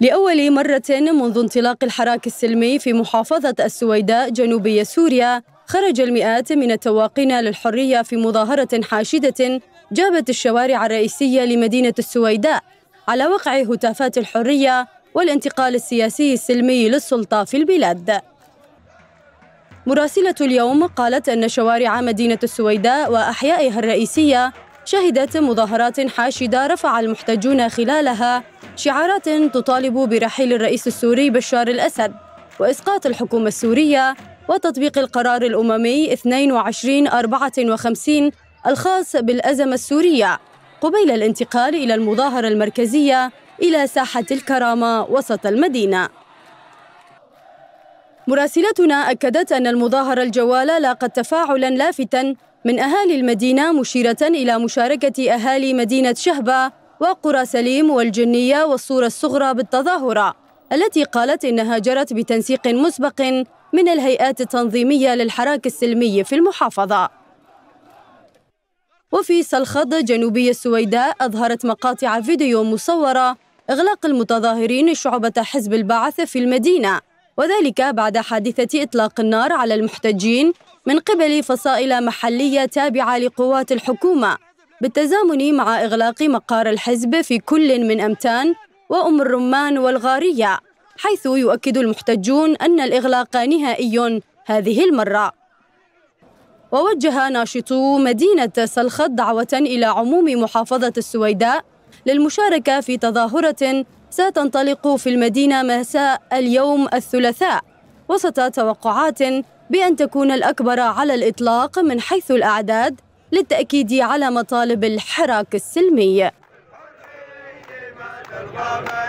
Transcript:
لأول مرة منذ انطلاق الحراك السلمي في محافظة السويداء جنوبية سوريا خرج المئات من التواقين للحرية في مظاهرة حاشدة جابت الشوارع الرئيسية لمدينة السويداء على وقع هتافات الحرية والانتقال السياسي السلمي للسلطة في البلاد مراسلة اليوم قالت أن شوارع مدينة السويداء وأحيائها الرئيسية شهدت مظاهرات حاشدة رفع المحتجون خلالها شعارات تطالب برحيل الرئيس السوري بشار الأسد وإسقاط الحكومة السورية وتطبيق القرار الأممي 2254 الخاص بالأزمة السورية قبيل الانتقال إلى المظاهرة المركزية إلى ساحة الكرامة وسط المدينة مراسلتنا أكدت أن المظاهرة الجوالة لاقت تفاعلا لافتا من أهالي المدينة مشيرة إلى مشاركة أهالي مدينة شهبة وقرى سليم والجنية والصورة الصغرى بالتظاهرة التي قالت إنها جرت بتنسيق مسبق من الهيئات التنظيمية للحراك السلمي في المحافظة وفي سلخض جنوبي السويداء أظهرت مقاطع فيديو مصورة إغلاق المتظاهرين شعبة حزب البعث في المدينة وذلك بعد حادثة إطلاق النار على المحتجين من قبل فصائل محلية تابعة لقوات الحكومة بالتزامن مع إغلاق مقار الحزب في كل من أمتان وأم الرمان والغارية حيث يؤكد المحتجون أن الإغلاق نهائي هذه المرة ووجه ناشطو مدينة سلخط دعوة إلى عموم محافظة السويداء للمشاركة في تظاهرة ستنطلق في المدينة مساء اليوم الثلاثاء وسط توقعات بأن تكون الأكبر على الإطلاق من حيث الأعداد للتأكيد على مطالب الحراك السلمي